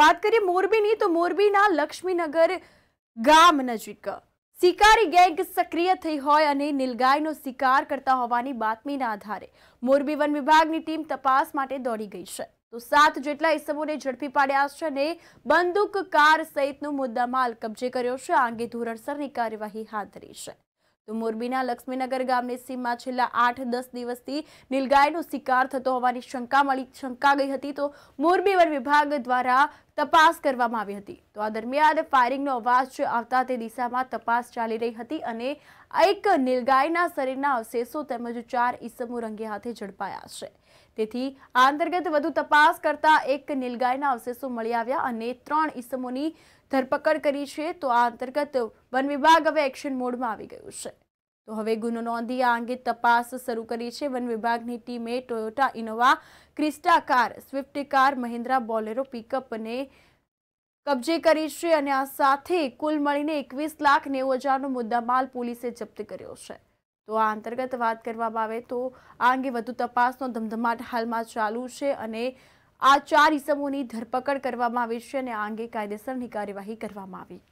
વાત કરીએ મોરબીની તો મોરબીના લક્ષ્મીનગર ગામ નજીક શિકારી ગેંગ સક્રિય થઈ હોય અને નીલગાયનો શિકાર કરતા હોવાની બાતમીના આધારે મોરબી વન વિભાગની ટીમ તપાસ માટે દોડી ગઈ છે તો સાત જેટલા ઇસમોને ઝડપી પાડ્યા છે અને બંદૂક કાર સહિતનો મુદ્દામાલ કબજે કર્યો છે આ અંગે ધોરણસરની કાર્યવાહી હાથ ધરી છે તો મોરબીના લક્ષ્મીનગર ગામની સીમમાં છેલ્લા આઠ દસ દિવસથી નીલગાયનો શિકાર થતો હોવાની શંકા મળી શંકા ગઈ હતી તો મોરબી વન વિભાગ દ્વારા તપાસ કરવામાં આવી હતી તો આ દરમિયાન ફાયરિંગનો અવાજ આવતા તે દિશામાં તપાસ ચાલી રહી હતી અને એક નીલગાયના શરીરના અવશેષો તેમજ ચાર ઈસમો રંગે હાથે ઝડપાયા છે તેથી આ અંતર્ગત વધુ તપાસ કરતા એક નીલગાયના અવશેષો મળી આવ્યા અને ત્રણ ઈસમોની ધરપકડ કરી છે તો આ અંતર્ગત વન વિભાગ હવે એક્શન મોડમાં આવી ગયું છે તો હવે ગુનો નોંધી આ અંગે તપાસ શરૂ કરી છે વન વિભાગની ટીમે Toyota Innova Crysta car Swift car Mahindra Bolero પિકઅપને કબજે કરી છે અને આ સાથે કુલ મળીને એકવીસ લાખ નેવું હજારનો મુદ્દામાલ પોલીસે જપ્ત કર્યો છે તો આ અંતર્ગત વાત કરવામાં આવે તો આ અંગે વધુ તપાસનો ધમધમાટ હાલમાં ચાલુ છે અને આ ચાર ઇસમોની ધરપકડ કરવામાં આવી છે અને આ અંગે કાયદેસરની કાર્યવાહી કરવામાં આવી